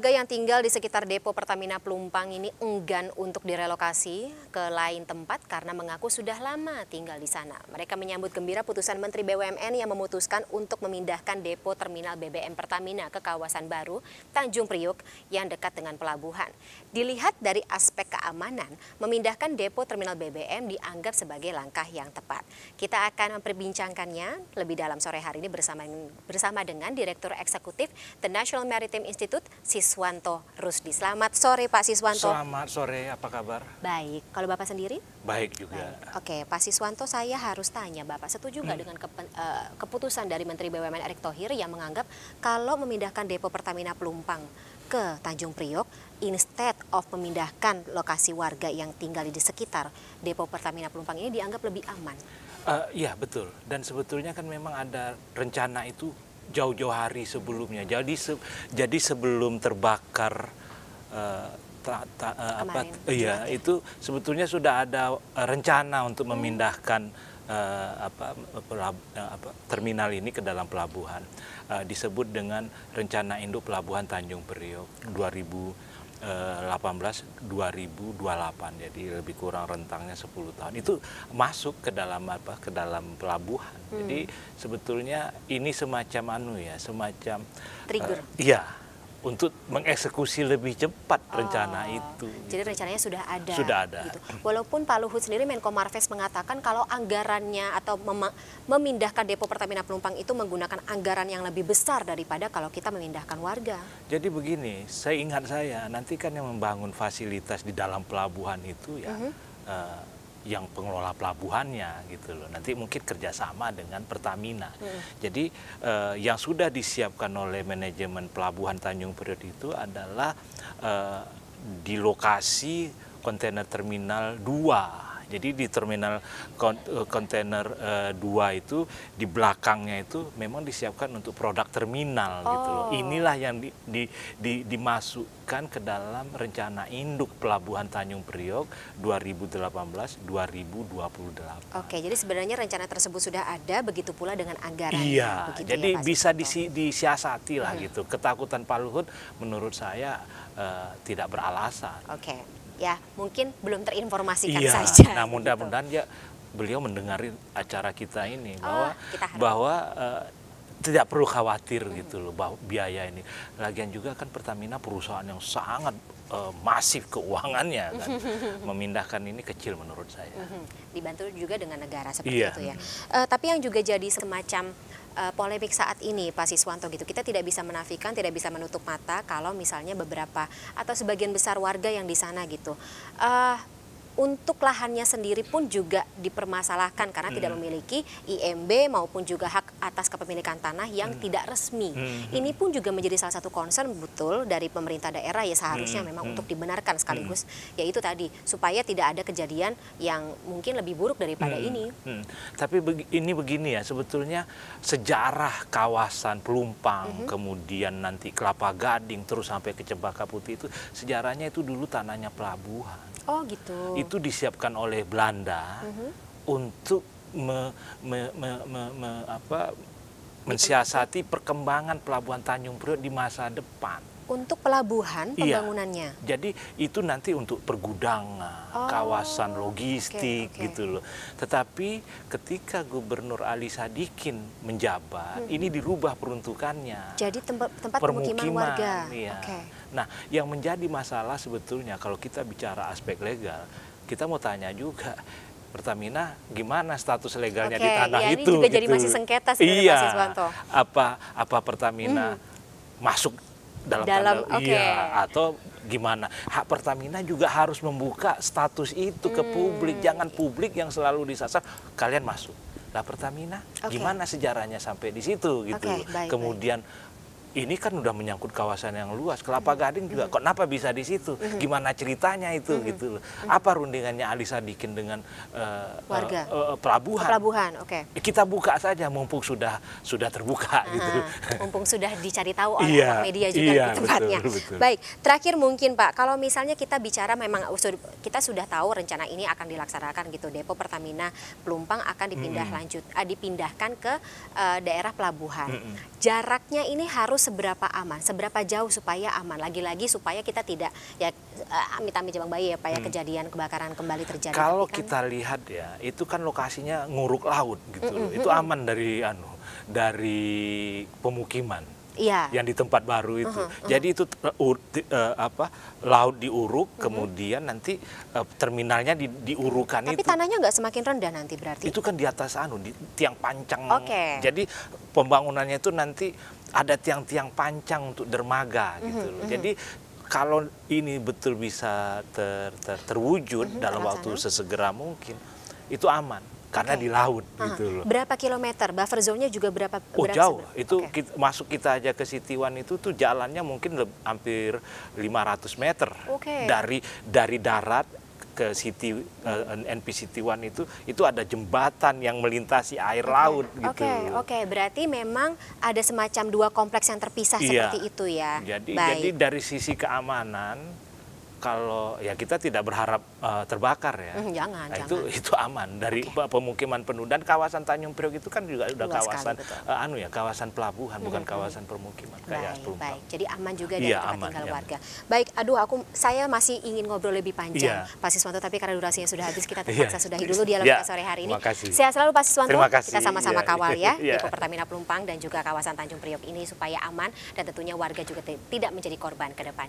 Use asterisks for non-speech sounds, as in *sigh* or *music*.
Warga yang tinggal di sekitar depo Pertamina Pelumpang ini enggan untuk direlokasi ke lain tempat karena mengaku sudah lama tinggal di sana. Mereka menyambut gembira putusan Menteri BUMN yang memutuskan untuk memindahkan depo terminal BBM Pertamina ke kawasan baru Tanjung Priuk yang dekat dengan pelabuhan. Dilihat dari aspek keamanan, memindahkan depo terminal BBM dianggap sebagai langkah yang tepat. Kita akan memperbincangkannya lebih dalam sore hari ini bersama bersama dengan Direktur Eksekutif The National Maritime Institute, Sis Siswanto Rusdi. Selamat sore Pak Siswanto. Selamat sore, apa kabar? Baik, kalau Bapak sendiri? Baik juga. Baik. Oke, Pak Siswanto saya harus tanya Bapak, setuju nggak hmm. dengan kepen, uh, keputusan dari Menteri BUMN Erick Thohir yang menganggap kalau memindahkan depo Pertamina Pelumpang ke Tanjung Priok, instead of memindahkan lokasi warga yang tinggal di sekitar depo Pertamina Pelumpang ini dianggap lebih aman? Uh, ya betul, dan sebetulnya kan memang ada rencana itu jauh-jauh hari sebelumnya. Jadi se jadi sebelum terbakar uh, ta, ta, uh, apa iya ya. itu sebetulnya sudah ada eh, rencana untuk hmm. memindahkan uh, apa, pelab, uh, apa terminal ini ke dalam pelabuhan. Uh, disebut dengan rencana induk pelabuhan Tanjung Priok 2000 18 eh, 2028 jadi lebih kurang rentangnya 10 tahun itu masuk ke dalam apa ke dalam pelabuhan hmm. jadi sebetulnya ini semacam anu ya semacam trigger uh, iya untuk mengeksekusi lebih cepat oh. rencana itu. Jadi gitu. rencananya sudah ada. Sudah ada. Gitu. Walaupun Pak Luhut sendiri Menko Marves mengatakan kalau anggarannya atau mem memindahkan depo Pertamina Pelumpang itu menggunakan anggaran yang lebih besar daripada kalau kita memindahkan warga. Jadi begini, saya ingat saya nanti kan yang membangun fasilitas di dalam pelabuhan itu ya mm -hmm. uh, yang pengelola pelabuhannya gitu loh. Nanti mungkin kerjasama dengan Pertamina. Hmm. Jadi eh, yang sudah disiapkan oleh manajemen pelabuhan Tanjung Priok itu adalah eh, di lokasi kontainer terminal 2 jadi di terminal eh, kontainer uh, eh, 2 itu di belakangnya itu memang disiapkan untuk produk terminal oh. gitu loh. Oh. Inilah yang di, di, di, dimasukkan ke dalam rencana induk pelabuhan Tanjung Priok 2018-2028. Oke, jadi sebenarnya rencana tersebut sudah ada begitu pula dengan anggaran. Iya, begitu ya, jadi ya, bisa disi, disiasati lah hmm. Iya. gitu. Ketakutan Pak Luhut menurut saya uh, tidak beralasan. Oke. Okay ya mungkin belum terinformasikan iya, saja. Nah gitu. mudah-mudahan gitu. ya beliau mendengar acara kita ini oh, bahwa kita bahwa uh, tidak perlu khawatir hmm. gitu loh bahwa biaya ini. Lagian juga kan Pertamina perusahaan yang sangat eh, masif keuangannya kan. *laughs* Memindahkan ini kecil menurut saya. Mhm. Dibantu juga dengan negara seperti iya. itu ya. Uh, tapi yang juga jadi semacam uh, polemik saat ini Pak Siswanto gitu. Kita tidak bisa menafikan, tidak bisa menutup mata kalau misalnya beberapa atau sebagian besar warga yang di sana gitu. Uh, untuk lahannya sendiri pun juga dipermasalahkan karena hmm. tidak memiliki IMB maupun juga hak atas kepemilikan tanah yang hmm. tidak resmi. Hmm, hmm, hmm. Ini pun juga menjadi salah satu concern betul dari pemerintah daerah ya seharusnya hmm. memang hmm. untuk dibenarkan sekaligus hmm. yaitu tadi supaya tidak ada kejadian yang mungkin lebih buruk daripada hmm. ini. Hmm. Tapi ini begini ya sebetulnya sejarah kawasan Pelumpang hmm. kemudian nanti Kelapa Gading terus sampai ke Cempaka Putih itu sejarahnya itu dulu tanahnya pelabuhan. Oh gitu. Itu disiapkan oleh Belanda mm -hmm. untuk me, me, me, me, me, apa, mensiasati perkembangan pelabuhan Tanjung Priok di masa depan untuk pelabuhan iya. pembangunannya. Iya. Jadi itu nanti untuk pergudangan, oh, kawasan logistik okay, okay. gitu loh. Tetapi ketika Gubernur Ali Sadikin menjabat, hmm. ini dirubah peruntukannya. Jadi tempat tempat permukiman, warga. Iya. Okay. Nah, yang menjadi masalah sebetulnya kalau kita bicara aspek legal, kita mau tanya juga Pertamina gimana status legalnya Oke, di tanah ya, itu? Ini juga gitu. jadi masih sengketa sih, iya, Mas Apa apa Pertamina hmm. masuk dalam, dalam tanda, okay. iya atau gimana hak Pertamina juga harus membuka status itu hmm. ke publik jangan publik yang selalu disasar kalian masuk lah Pertamina okay. gimana sejarahnya sampai di situ gitu okay, baik, kemudian ini kan udah menyangkut kawasan yang luas. Kelapa mm-hmm. Gading juga, mm-hmm. Kok kenapa bisa di situ? Mm-hmm. Gimana ceritanya itu gitu? Apa rundingannya Ali Sadikin dengan uh, warga uh, uh, pelabuhan? Pelabuhan, oke. Okay. Kita buka saja, mumpung sudah sudah terbuka Aha, gitu. Mumpung sudah dicari tahu oleh iya, media juga iya, di gitu tempatnya. Betul, betul. Baik, terakhir mungkin Pak, kalau misalnya kita bicara memang kita sudah tahu rencana ini akan dilaksanakan gitu, depo Pertamina Pelumpang akan dipindah -hmm. lanjut, dipindahkan ke uh, daerah pelabuhan. -hmm. Jaraknya ini harus seberapa aman, seberapa jauh supaya aman. Lagi-lagi supaya kita tidak ya eh, amit-amit jangan Bayi ya Pak ya hmm. kejadian kebakaran kembali terjadi. Kalau kan, kita lihat ya, itu kan lokasinya nguruk laut gitu. Mm -hmm. itu aman dari anu dari pemukiman. Iya. yang di tempat baru itu. Uh -huh, uh -huh. Jadi itu uh, uh, apa laut diuruk, uh -huh. kemudian nanti uh, terminalnya di, diurukan Tapi itu. Tapi tanahnya nggak semakin rendah nanti berarti? Itu kan di atas anu, di tiang pancang. Okay. Jadi pembangunannya itu nanti ada tiang-tiang pancang untuk dermaga uh -huh, gitu Uh -huh. Jadi kalau ini betul bisa ter, ter, terwujud uh -huh, dalam waktu sana. sesegera mungkin, itu aman karena okay. di laut Aha. gitu loh. Berapa kilometer? Buffer zone-nya juga berapa? Oh berapa jauh, seber? itu okay. kita, masuk kita aja ke Sitiwan itu tuh jalannya mungkin lebih, hampir 500 meter okay. dari dari darat ke City uh, City One itu itu ada jembatan yang melintasi air okay. laut gitu. Oke, okay, oke. Okay. Berarti memang ada semacam dua kompleks yang terpisah iya. seperti itu ya. Jadi Baik. jadi dari sisi keamanan kalau ya kita tidak berharap uh, terbakar ya. Mm, jangan, nah, jangan. Itu itu aman dari okay. pemukiman penuh dan kawasan Tanjung Priok itu kan juga sudah kawasan sekali, uh, eh, anu ya, kawasan pelabuhan -hmm. bukan hmm. kawasan permukiman baik, kayak Baik, jadi aman juga dari ya, tempat aman, tinggal ya. warga. Baik, aduh aku saya masih ingin ngobrol lebih panjang ya. Pak Siswanto tapi karena durasinya sudah habis kita iya. terpaksa ya. sudahi dulu dialog ya. sore hari ini. Sehat selalu Pak Siswanto. Terima kasih. Kita sama-sama ya. kawal ya, *laughs* ya. di Pertamina Pelumpang dan juga kawasan Tanjung Priok ini supaya aman dan tentunya warga juga tidak menjadi korban ke depan.